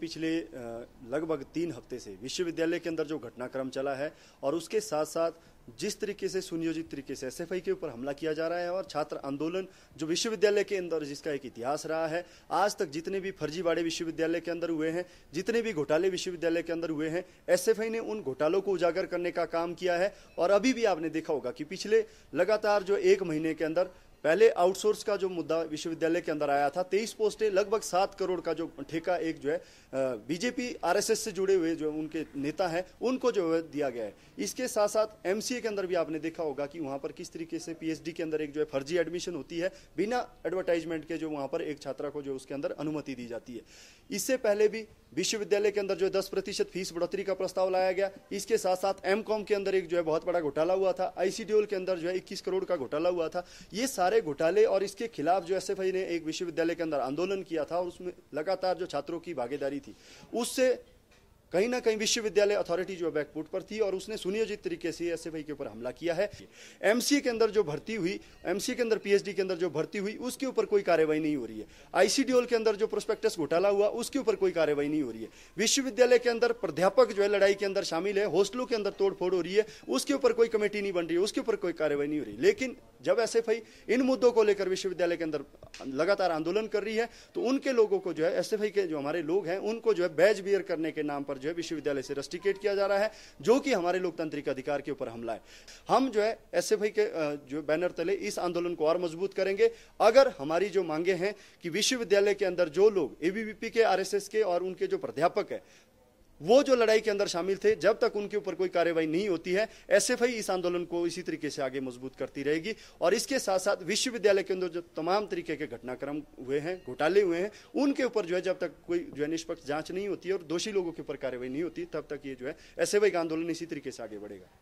पिछले लगभग तीन हफ्ते से विश्वविद्यालय के अंदर जो घटनाक्रम चला है और उसके साथ साथ जिस तरीके से सुनियोजित तरीके से एसएफआई के ऊपर हमला किया जा रहा है और छात्र आंदोलन जो विश्वविद्यालय के अंदर जिसका एक इतिहास रहा है आज तक जितने भी फर्जीवाड़े विश्वविद्यालय के अंदर हुए हैं जितने भी घोटाले विश्वविद्यालय के अंदर हुए हैं एसएफआई ने उन घोटालों को उजागर करने का काम किया है और अभी भी आपने देखा होगा कि पिछले लगातार जो एक महीने के अंदर पहले आउटसोर्स का जो मुद्दा विश्वविद्यालय के अंदर आया था तेईस पोस्टें लगभग सात करोड़ का जो ठेका एक जो है बीजेपी आरएसएस से जुड़े हुए जो उनके नेता हैं उनको जो है दिया गया है इसके साथ साथ एमसीए के अंदर भी आपने देखा होगा कि वहां पर किस तरीके से पीएचडी के अंदर एक जो है फर्जी एडमिशन होती है बिना एडवर्टाइजमेंट के जो वहाँ पर एक छात्रा को जो उसके अंदर अनुमति दी जाती है इससे पहले भी विश्वविद्यालय के अंदर जो है दस प्रतिशत फीस बढ़ोतरी का प्रस्ताव लाया गया इसके साथ साथ एम के अंदर एक जो है बहुत बड़ा घोटाला हुआ था आईसीडीओल के अंदर जो है इक्कीस करोड़ का घोटाला हुआ था ये सारे सारे घोटाले और इसके खिलाफ जो एस ने एक विश्वविद्यालय के अंदर आंदोलन किया था और उसमें लगातार जो छात्रों की भागीदारी थी उससे कहीं ना कहीं विश्वविद्यालय अथॉरिटी जो बैकफुट पर थी और उसने सुनियोजित तरीके से एस के ऊपर हमला किया है एम के अंदर जो भर्ती हुई एम के अंदर पी के अंदर जो भर्ती हुई उसके ऊपर कोई कार्रवाई नहीं हो रही है आई के अंदर जो प्रोस्पेक्टस घोटाला हुआ उसके ऊपर कोई कार्रवाई नहीं हो रही है विश्वविद्यालय के अंदर प्राध्यापक जो है लड़ाई के अंदर शामिल है हॉस्टलों के अंदर तोड़फोड़ हो रही है उसके ऊपर कोई कमेटी नहीं बन रही है उसके ऊपर कोई कार्रवाई नहीं हो रही लेकिन जब एस एफ आई इन मुद्दों को लेकर विश्वविद्यालय के अंदर लगातार आंदोलन कर रही है तो उनके लोगों को जो है एस के जो हमारे लोग हैं उनको जो है बैज बियर करने के नाम पर जो है विश्वविद्यालय से रस्टिकेट किया जा रहा है जो कि हमारे लोकतांत्रिक अधिकार के ऊपर हमला है हम जो है एस एफ आई के जो बैनर तले इस आंदोलन को और मजबूत करेंगे अगर हमारी जो मांगे हैं कि विश्वविद्यालय के अंदर जो लोग एबीवीपी के एस के और उनके जो प्राध्यापक है वो जो लड़ाई के अंदर शामिल थे जब तक उनके ऊपर कोई कार्यवाही नहीं होती है एसएफआई इस आंदोलन को इसी तरीके से आगे मजबूत करती रहेगी और इसके साथ साथ विश्वविद्यालय के अंदर जो तमाम तरीके के घटनाक्रम हुए हैं घोटाले हुए हैं उनके ऊपर जो है जब तक कोई जो है निष्पक्ष जांच नहीं होती और दोषी लोगों के ऊपर कार्रवाई नहीं होती तब तक ये जो है एसएफआई का आंदोलन इसी तरीके से आगे बढ़ेगा